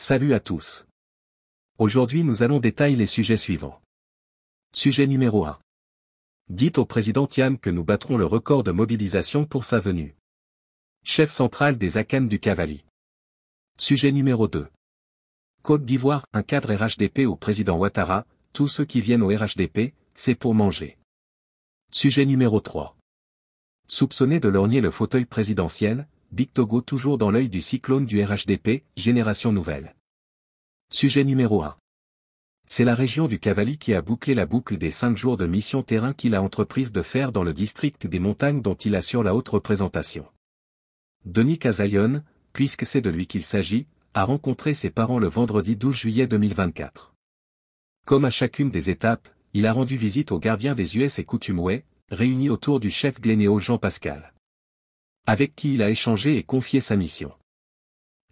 Salut à tous. Aujourd'hui nous allons détailler les sujets suivants. Sujet numéro 1. Dites au président Tiam que nous battrons le record de mobilisation pour sa venue. Chef central des Akan du Cavali. Sujet numéro 2. Côte d'Ivoire, un cadre RHDP au président Ouattara, tous ceux qui viennent au RHDP, c'est pour manger. Sujet numéro 3. Soupçonné de lorgner le fauteuil présidentiel, Big Togo toujours dans l'œil du cyclone du RHDP, Génération Nouvelle. Sujet numéro 1. C'est la région du Cavalli qui a bouclé la boucle des 5 jours de mission terrain qu'il a entreprise de faire dans le district des montagnes dont il assure la haute représentation. Denis Casayon, puisque c'est de lui qu'il s'agit, a rencontré ses parents le vendredi 12 juillet 2024. Comme à chacune des étapes, il a rendu visite aux gardiens des US et Coutumouais, réunis autour du chef glénéo Jean Pascal avec qui il a échangé et confié sa mission.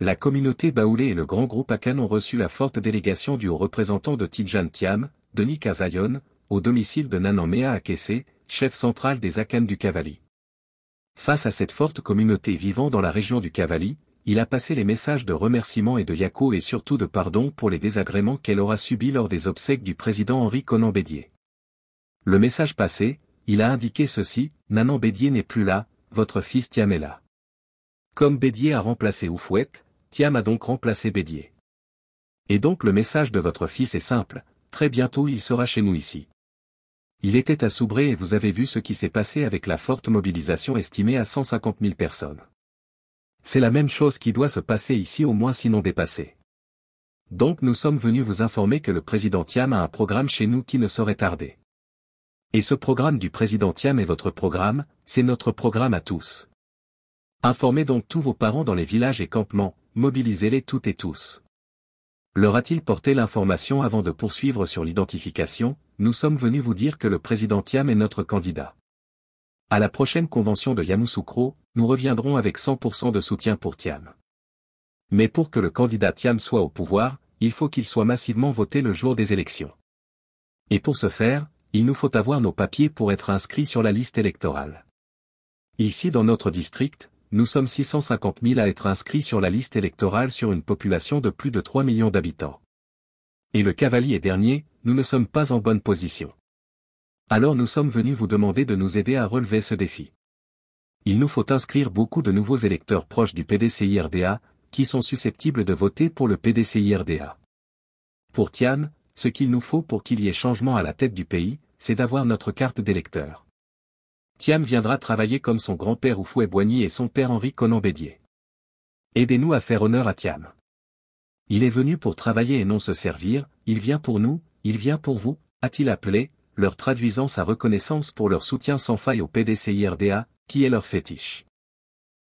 La communauté Baoulé et le grand groupe Akan ont reçu la forte délégation du haut représentant de Tidjan Tiam, Denis Kazayon, au domicile de Nanan Mea Akese, chef central des Akan du Kavali. Face à cette forte communauté vivant dans la région du Kavali, il a passé les messages de remerciement et de Yako et surtout de pardon pour les désagréments qu'elle aura subis lors des obsèques du président Henri Conan Bédier. Le message passé, il a indiqué ceci, Nanan Bédier n'est plus là, votre fils Thiam est là. Comme Bédier a remplacé Oufouette, Tiam a donc remplacé Bédier. Et donc le message de votre fils est simple, très bientôt il sera chez nous ici. Il était à Soubré et vous avez vu ce qui s'est passé avec la forte mobilisation estimée à 150 000 personnes. C'est la même chose qui doit se passer ici au moins sinon dépasser. Donc nous sommes venus vous informer que le président Tiam a un programme chez nous qui ne saurait tarder. Et ce programme du président Tiam est votre programme, c'est notre programme à tous. Informez donc tous vos parents dans les villages et campements, mobilisez-les toutes et tous. Leur a-t-il porté l'information avant de poursuivre sur l'identification Nous sommes venus vous dire que le président Tiam est notre candidat. À la prochaine convention de Yamoussoukro, nous reviendrons avec 100% de soutien pour Tiam. Mais pour que le candidat Tiam soit au pouvoir, il faut qu'il soit massivement voté le jour des élections. Et pour ce faire, il nous faut avoir nos papiers pour être inscrits sur la liste électorale. Ici dans notre district, nous sommes 650 000 à être inscrits sur la liste électorale sur une population de plus de 3 millions d'habitants. Et le cavalier dernier, nous ne sommes pas en bonne position. Alors nous sommes venus vous demander de nous aider à relever ce défi. Il nous faut inscrire beaucoup de nouveaux électeurs proches du PDCIRDA, qui sont susceptibles de voter pour le PDCIRDA. Pour Tian, ce qu'il nous faut pour qu'il y ait changement à la tête du pays, c'est d'avoir notre carte d'électeur. Thiam viendra travailler comme son grand-père Oufoué Boigny et son père Henri Conan Bédier. Aidez-nous à faire honneur à Tiam. Il est venu pour travailler et non se servir, il vient pour nous, il vient pour vous, a-t-il appelé, leur traduisant sa reconnaissance pour leur soutien sans faille au PDCIRDA, qui est leur fétiche.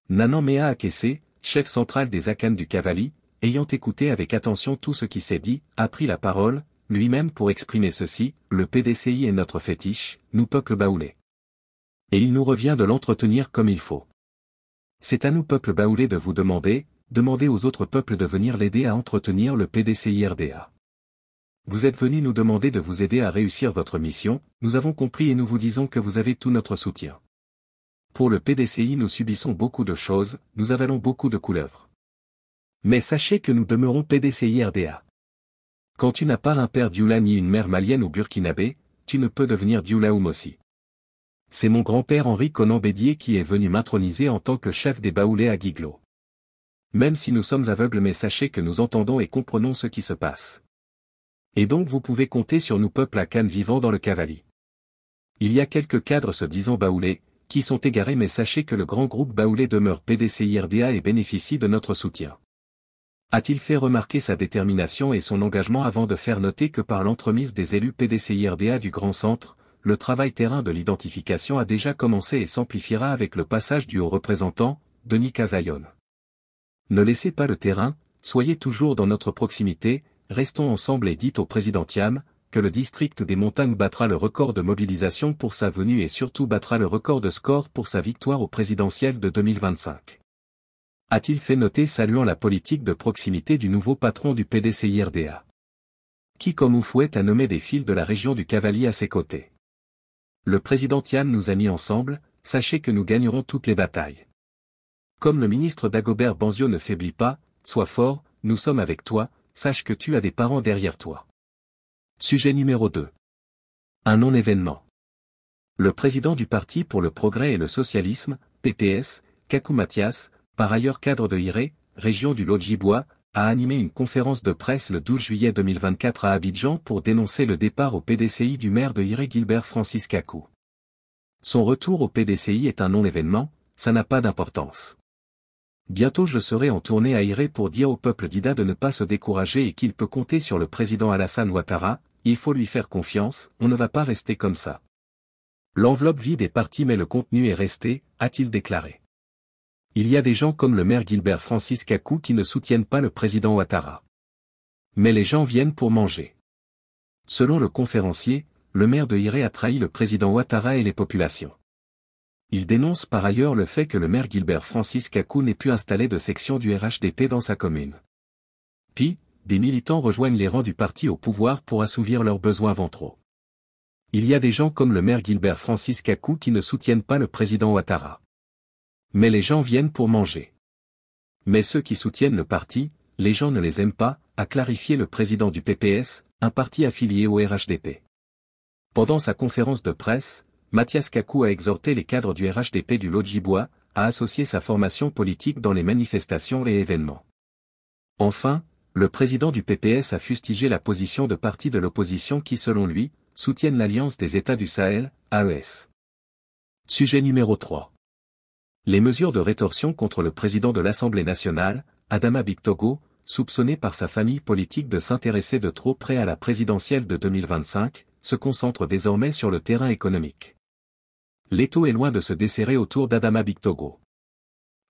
Nanan Mea Akessé, chef central des Akan du Cavali, ayant écouté avec attention tout ce qui s'est dit, a pris la parole, lui-même pour exprimer ceci, le PDCI est notre fétiche, nous peuple baoulé. Et il nous revient de l'entretenir comme il faut. C'est à nous peuple baoulé de vous demander, demander aux autres peuples de venir l'aider à entretenir le PDCI RDA. Vous êtes venus nous demander de vous aider à réussir votre mission, nous avons compris et nous vous disons que vous avez tout notre soutien. Pour le PDCI nous subissons beaucoup de choses, nous avalons beaucoup de couleuvres. Mais sachez que nous demeurons PDCI RDA. Quand tu n'as pas un père dioula ni une mère malienne ou burkinabé, tu ne peux devenir dioula ou Mossi. C'est mon grand-père Henri Conan Bédier qui est venu m'introniser en tant que chef des Baoulés à Guiglo. Même si nous sommes aveugles mais sachez que nous entendons et comprenons ce qui se passe. Et donc vous pouvez compter sur nous peuple à Cannes vivant dans le Cavali. Il y a quelques cadres se disant Baoulés, qui sont égarés mais sachez que le grand groupe Baoulé demeure PDCIRDA et bénéficie de notre soutien a-t-il fait remarquer sa détermination et son engagement avant de faire noter que par l'entremise des élus pdc du Grand Centre, le travail terrain de l'identification a déjà commencé et s'amplifiera avec le passage du haut représentant, Denis Casaillon. Ne laissez pas le terrain, soyez toujours dans notre proximité, restons ensemble et dites au président que le district des montagnes battra le record de mobilisation pour sa venue et surtout battra le record de score pour sa victoire au présidentiel de 2025 a-t-il fait noter saluant la politique de proximité du nouveau patron du PDCIRDA, Qui comme Oufouette a nommé des fils de la région du Cavalier à ses côtés. Le président Yann nous a mis ensemble, sachez que nous gagnerons toutes les batailles. Comme le ministre Dagobert Banzio ne faiblit pas, sois fort, nous sommes avec toi, sache que tu as des parents derrière toi. Sujet numéro 2. Un non-événement. Le président du Parti pour le Progrès et le Socialisme, PPS, Kakou Mathias, par ailleurs cadre de IRÉ, région du Lodjiboua, a animé une conférence de presse le 12 juillet 2024 à Abidjan pour dénoncer le départ au PDCI du maire de IRÉ Gilbert Francis Kakou. Son retour au PDCI est un non-événement, ça n'a pas d'importance. Bientôt je serai en tournée à IRÉ pour dire au peuple d'Ida de ne pas se décourager et qu'il peut compter sur le président Alassane Ouattara, il faut lui faire confiance, on ne va pas rester comme ça. L'enveloppe vide est partie mais le contenu est resté, a-t-il déclaré il y a des gens comme le maire Gilbert Francis Kakou qui ne soutiennent pas le président Ouattara. Mais les gens viennent pour manger. Selon le conférencier, le maire de Hiré a trahi le président Ouattara et les populations. Il dénonce par ailleurs le fait que le maire Gilbert Francis Kakou n'ait pu installer de section du RHDP dans sa commune. Puis, des militants rejoignent les rangs du parti au pouvoir pour assouvir leurs besoins ventraux. Il y a des gens comme le maire Gilbert Francis Kakou qui ne soutiennent pas le président Ouattara mais les gens viennent pour manger. Mais ceux qui soutiennent le parti, les gens ne les aiment pas, a clarifié le président du PPS, un parti affilié au RHDP. Pendant sa conférence de presse, Mathias Kakou a exhorté les cadres du RHDP du l'odjibwa à associer sa formation politique dans les manifestations et événements. Enfin, le président du PPS a fustigé la position de partis de l'opposition qui selon lui, soutiennent l'Alliance des États du Sahel, AES. Sujet numéro 3 les mesures de rétorsion contre le président de l'Assemblée nationale, Adama Bictogo, soupçonné par sa famille politique de s'intéresser de trop près à la présidentielle de 2025, se concentrent désormais sur le terrain économique. L'étau est loin de se desserrer autour d'Adama Bictogo.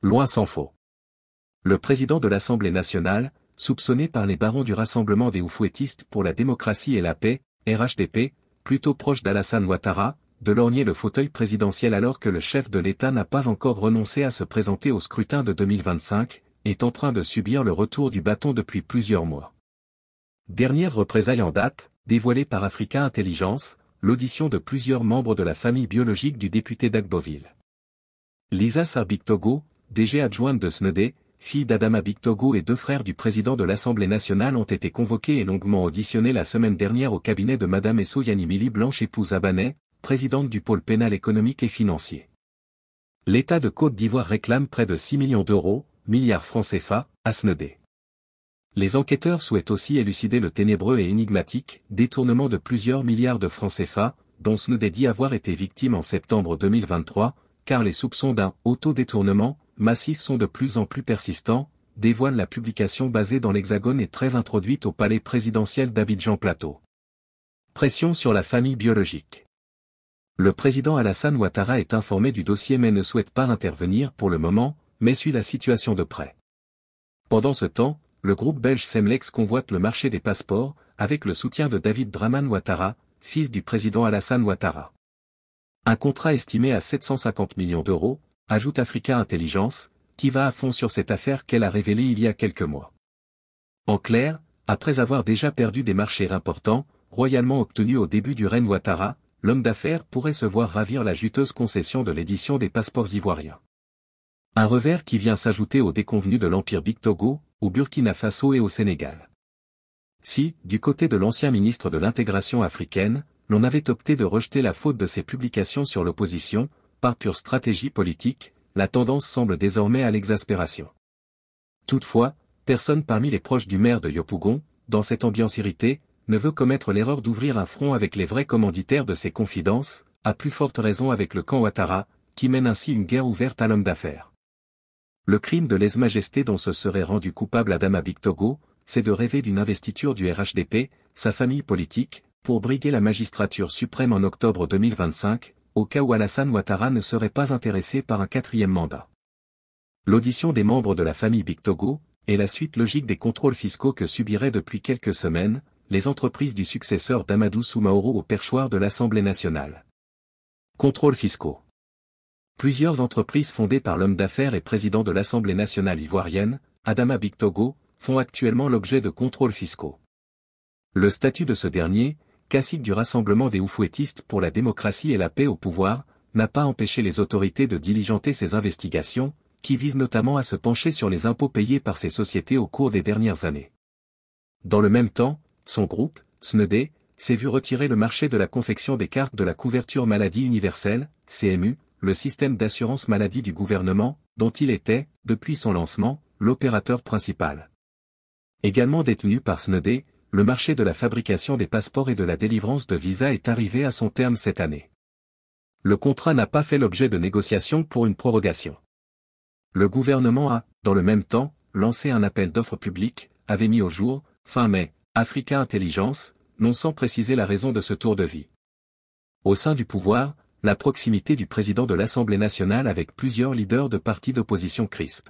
Loin s'en faut. Le président de l'Assemblée nationale, soupçonné par les barons du Rassemblement des Oufouettistes pour la démocratie et la paix, RHDP, plutôt proche d'Alassane Ouattara, de lorgner le fauteuil présidentiel alors que le chef de l'État n'a pas encore renoncé à se présenter au scrutin de 2025, est en train de subir le retour du bâton depuis plusieurs mois. Dernière représaille en date, dévoilée par Africa Intelligence, l'audition de plusieurs membres de la famille biologique du député d'Agboville. Lisa Sarbik-Togo, DG adjointe de Snedé, fille d'Adama Togo et deux frères du président de l'Assemblée nationale ont été convoqués et longuement auditionnés la semaine dernière au cabinet de Madame Esso Yanimili Blanche épouse Abané présidente du pôle pénal économique et financier. L'État de Côte d'Ivoire réclame près de 6 millions d'euros, milliards francs CFA, à Snedé. Les enquêteurs souhaitent aussi élucider le ténébreux et énigmatique détournement de plusieurs milliards de francs CFA, dont Snedé dit avoir été victime en septembre 2023, car les soupçons d'un « auto-détournement » massif sont de plus en plus persistants, dévoile la publication basée dans l'Hexagone et très introduite au palais présidentiel d'Abidjan Plateau. Pression sur la famille biologique. Le président Alassane Ouattara est informé du dossier mais ne souhaite pas intervenir pour le moment, mais suit la situation de près. Pendant ce temps, le groupe belge Semlex convoite le marché des passeports, avec le soutien de David Draman Ouattara, fils du président Alassane Ouattara. Un contrat estimé à 750 millions d'euros, ajoute Africa Intelligence, qui va à fond sur cette affaire qu'elle a révélée il y a quelques mois. En clair, après avoir déjà perdu des marchés importants, royalement obtenus au début du règne Ouattara, l'homme d'affaires pourrait se voir ravir la juteuse concession de l'édition des passeports ivoiriens. Un revers qui vient s'ajouter aux déconvenus de l'Empire Big au Burkina Faso et au Sénégal. Si, du côté de l'ancien ministre de l'intégration africaine, l'on avait opté de rejeter la faute de ses publications sur l'opposition, par pure stratégie politique, la tendance semble désormais à l'exaspération. Toutefois, personne parmi les proches du maire de Yopougon, dans cette ambiance irritée, ne veut commettre l'erreur d'ouvrir un front avec les vrais commanditaires de ses confidences, à plus forte raison avec le camp Ouattara, qui mène ainsi une guerre ouverte à l'homme d'affaires. Le crime de lèse-majesté dont se serait rendu coupable Adama Togo, c'est de rêver d'une investiture du RHDP, sa famille politique, pour briguer la magistrature suprême en octobre 2025, au cas où Alassane Ouattara ne serait pas intéressé par un quatrième mandat. L'audition des membres de la famille Bictogo est la suite logique des contrôles fiscaux que subirait depuis quelques semaines, les entreprises du successeur d'Amadou Soumaoro au perchoir de l'Assemblée nationale. Contrôles fiscaux. Plusieurs entreprises fondées par l'homme d'affaires et président de l'Assemblée nationale ivoirienne, Adama Bictogo, font actuellement l'objet de contrôles fiscaux. Le statut de ce dernier, classique du Rassemblement des Oufouettistes pour la démocratie et la paix au pouvoir, n'a pas empêché les autorités de diligenter ces investigations, qui visent notamment à se pencher sur les impôts payés par ces sociétés au cours des dernières années. Dans le même temps, son groupe, Snedé, s'est vu retirer le marché de la confection des cartes de la couverture maladie universelle, CMU, le système d'assurance maladie du gouvernement, dont il était, depuis son lancement, l'opérateur principal. Également détenu par Snedé, le marché de la fabrication des passeports et de la délivrance de visas est arrivé à son terme cette année. Le contrat n'a pas fait l'objet de négociations pour une prorogation. Le gouvernement a, dans le même temps, lancé un appel d'offres publiques, avait mis au jour, fin mai, Africa Intelligence, non sans préciser la raison de ce tour de vie. Au sein du pouvoir, la proximité du président de l'Assemblée nationale avec plusieurs leaders de partis d'opposition crisp.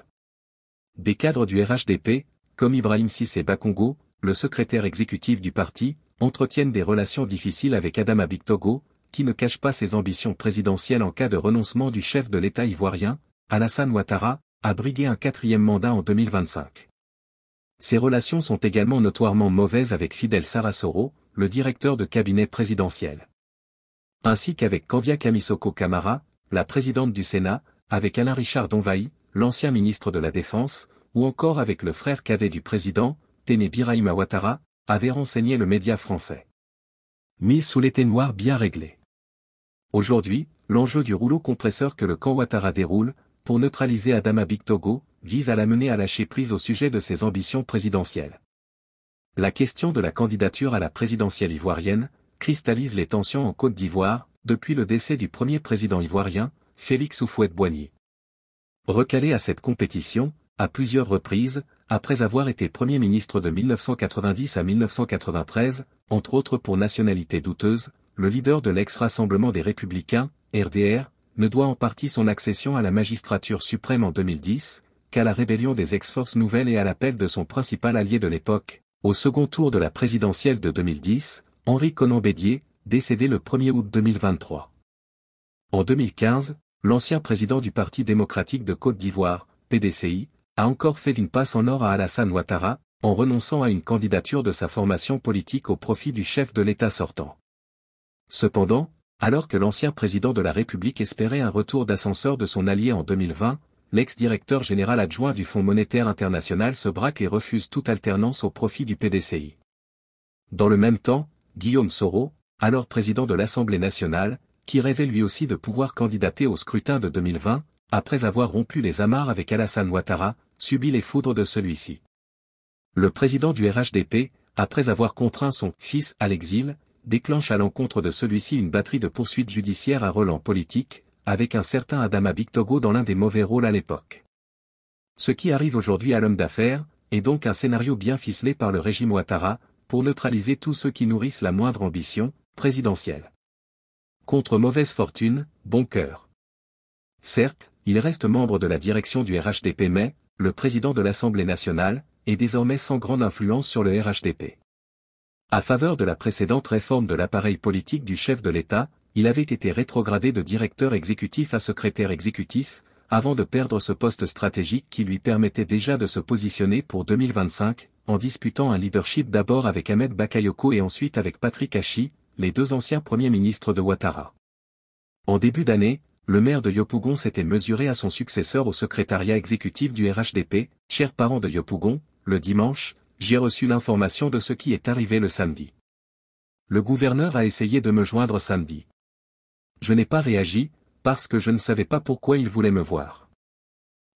Des cadres du RHDP, comme Ibrahim Sissé Bakongo, le secrétaire exécutif du parti, entretiennent des relations difficiles avec Adama Bictogo, qui ne cache pas ses ambitions présidentielles en cas de renoncement du chef de l'État ivoirien, Alassane Ouattara, à briguer un quatrième mandat en 2025. Ses relations sont également notoirement mauvaises avec Fidel Sarasoro, le directeur de cabinet présidentiel. Ainsi qu'avec Kandia Kamisoko Kamara, la présidente du Sénat, avec Alain Richard Donvahi, l'ancien ministre de la Défense, ou encore avec le frère cadet du président, Téné Biraïma Ouattara, avait renseigné le média français. Mis sous l'été noir bien réglé. Aujourd'hui, l'enjeu du rouleau compresseur que le camp Ouattara déroule, pour neutraliser Adama Bictogo, vise à l'amener à lâcher prise au sujet de ses ambitions présidentielles. La question de la candidature à la présidentielle ivoirienne cristallise les tensions en Côte d'Ivoire, depuis le décès du premier président ivoirien, Félix oufouette boigny Recalé à cette compétition, à plusieurs reprises, après avoir été Premier ministre de 1990 à 1993, entre autres pour nationalité douteuse, le leader de l'ex-rassemblement des républicains, RDR, ne doit en partie son accession à la magistrature suprême en 2010, qu'à la rébellion des ex-forces nouvelles et à l'appel de son principal allié de l'époque, au second tour de la présidentielle de 2010, Henri Conan Bédier, décédé le 1er août 2023. En 2015, l'ancien président du Parti démocratique de Côte d'Ivoire, PDCI, a encore fait une passe en or à Alassane Ouattara, en renonçant à une candidature de sa formation politique au profit du chef de l'État sortant. Cependant, alors que l'ancien président de la République espérait un retour d'ascenseur de son allié en 2020, l'ex-directeur général adjoint du Fonds monétaire international se braque et refuse toute alternance au profit du PDCI. Dans le même temps, Guillaume Soro, alors président de l'Assemblée nationale, qui rêvait lui aussi de pouvoir candidater au scrutin de 2020, après avoir rompu les amarres avec Alassane Ouattara, subit les foudres de celui-ci. Le président du RHDP, après avoir contraint son fils à l'exil, déclenche à l'encontre de celui-ci une batterie de poursuites judiciaires à relents politique, avec un certain Adama Bictogo dans l'un des mauvais rôles à l'époque. Ce qui arrive aujourd'hui à l'homme d'affaires, est donc un scénario bien ficelé par le régime Ouattara, pour neutraliser tous ceux qui nourrissent la moindre ambition, présidentielle. Contre mauvaise fortune, bon cœur. Certes, il reste membre de la direction du RHDP mais, le président de l'Assemblée nationale, est désormais sans grande influence sur le RHDP. À faveur de la précédente réforme de l'appareil politique du chef de l'État, il avait été rétrogradé de directeur exécutif à secrétaire exécutif, avant de perdre ce poste stratégique qui lui permettait déjà de se positionner pour 2025, en disputant un leadership d'abord avec Ahmed Bakayoko et ensuite avec Patrick Hachi, les deux anciens premiers ministres de Ouattara. En début d'année, le maire de Yopougon s'était mesuré à son successeur au secrétariat exécutif du RHDP, cher parent de Yopougon, le dimanche, j'ai reçu l'information de ce qui est arrivé le samedi. Le gouverneur a essayé de me joindre samedi. Je n'ai pas réagi, parce que je ne savais pas pourquoi il voulait me voir.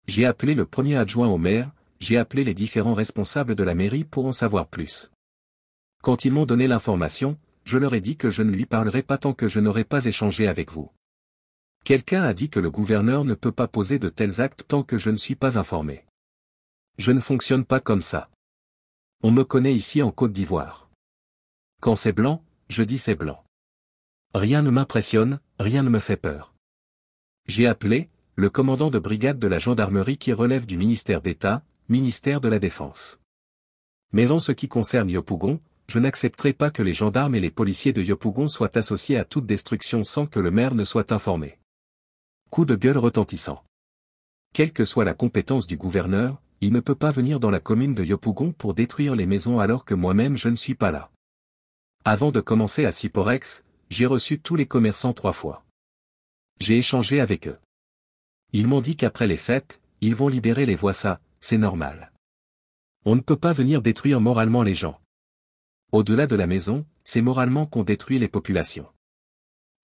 J'ai appelé le premier adjoint au maire, j'ai appelé les différents responsables de la mairie pour en savoir plus. Quand ils m'ont donné l'information, je leur ai dit que je ne lui parlerai pas tant que je n'aurai pas échangé avec vous. Quelqu'un a dit que le gouverneur ne peut pas poser de tels actes tant que je ne suis pas informé. Je ne fonctionne pas comme ça. On me connaît ici en Côte d'Ivoire. Quand c'est blanc, je dis c'est blanc. Rien ne m'impressionne, rien ne me fait peur. J'ai appelé, le commandant de brigade de la gendarmerie qui relève du ministère d'État, ministère de la Défense. Mais en ce qui concerne Yopougon, je n'accepterai pas que les gendarmes et les policiers de Yopougon soient associés à toute destruction sans que le maire ne soit informé. Coup de gueule retentissant. Quelle que soit la compétence du gouverneur, il ne peut pas venir dans la commune de Yopougon pour détruire les maisons alors que moi-même je ne suis pas là. Avant de commencer à Siporex, j'ai reçu tous les commerçants trois fois. J'ai échangé avec eux. Ils m'ont dit qu'après les fêtes, ils vont libérer les voies ça, c'est normal. On ne peut pas venir détruire moralement les gens. Au-delà de la maison, c'est moralement qu'on détruit les populations.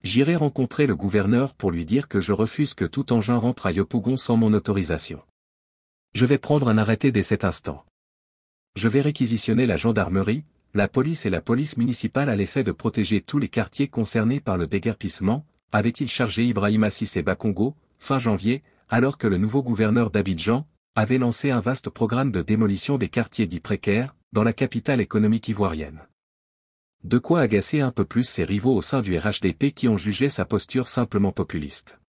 J'irai rencontrer le gouverneur pour lui dire que je refuse que tout engin rentre à Yopougon sans mon autorisation. Je vais prendre un arrêté dès cet instant. Je vais réquisitionner la gendarmerie, la police et la police municipale à l'effet de protéger tous les quartiers concernés par le déguerpissement, avait-il chargé Ibrahim Assis et Bakongo, fin janvier, alors que le nouveau gouverneur d'Abidjan, avait lancé un vaste programme de démolition des quartiers dits précaires, dans la capitale économique ivoirienne. De quoi agacer un peu plus ses rivaux au sein du RHDP qui ont jugé sa posture simplement populiste.